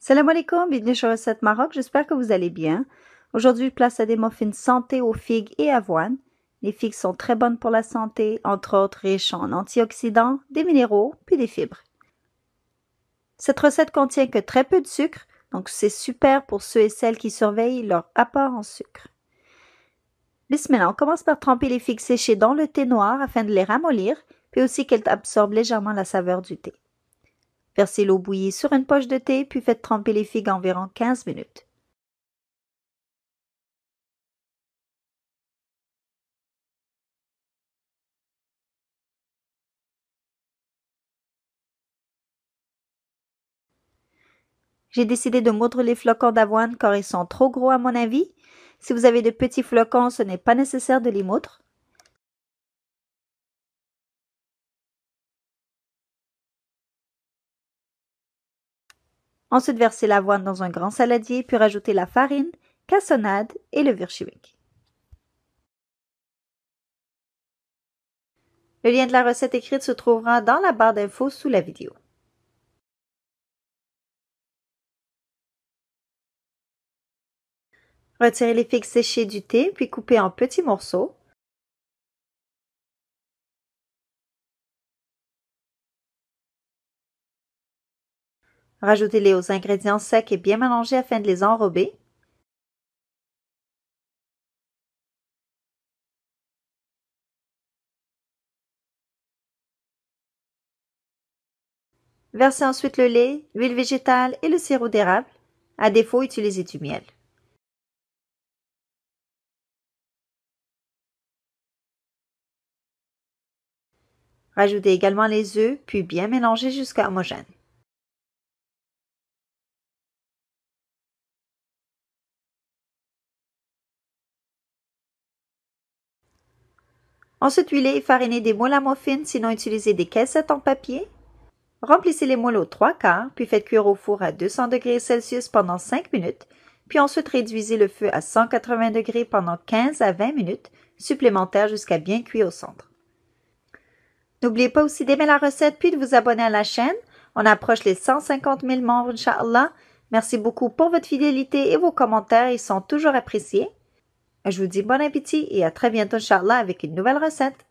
Salam alaikum, bienvenue sur Recette Maroc, j'espère que vous allez bien. Aujourd'hui, place à des muffins santé aux figues et avoine. Les figues sont très bonnes pour la santé, entre autres riches en antioxydants, des minéraux, puis des fibres. Cette recette contient que très peu de sucre, donc c'est super pour ceux et celles qui surveillent leur apport en sucre. Bismillah, on commence par tremper les figues séchées dans le thé noir afin de les ramollir, puis aussi qu'elles absorbent légèrement la saveur du thé. Versez l'eau bouillie sur une poche de thé, puis faites tremper les figues environ 15 minutes. J'ai décidé de moudre les flocons d'avoine car ils sont trop gros à mon avis. Si vous avez de petits flocons, ce n'est pas nécessaire de les moudre. Ensuite, versez l'avoine dans un grand saladier, puis rajoutez la farine, cassonade et le chimique. Le lien de la recette écrite se trouvera dans la barre d'infos sous la vidéo. Retirez les figues séchées du thé, puis coupez en petits morceaux. Rajoutez-les aux ingrédients secs et bien mélangés afin de les enrober. Versez ensuite le lait, l'huile végétale et le sirop d'érable. À défaut, utilisez du miel. Rajoutez également les œufs, puis bien mélanger jusqu'à homogène. Ensuite, huilez et farinez des moules à muffins, sinon utilisez des caissettes en papier. Remplissez les moules aux trois quarts, puis faites cuire au four à 200 degrés pendant 5 minutes, puis ensuite réduisez le feu à 180 degrés pendant 15 à 20 minutes supplémentaires jusqu'à bien cuit au centre. N'oubliez pas aussi d'aimer la recette puis de vous abonner à la chaîne. On approche les 150 000 membres, Inch'Allah. Merci beaucoup pour votre fidélité et vos commentaires, ils sont toujours appréciés. Je vous dis bon appétit et à très bientôt, Inch'Allah, avec une nouvelle recette.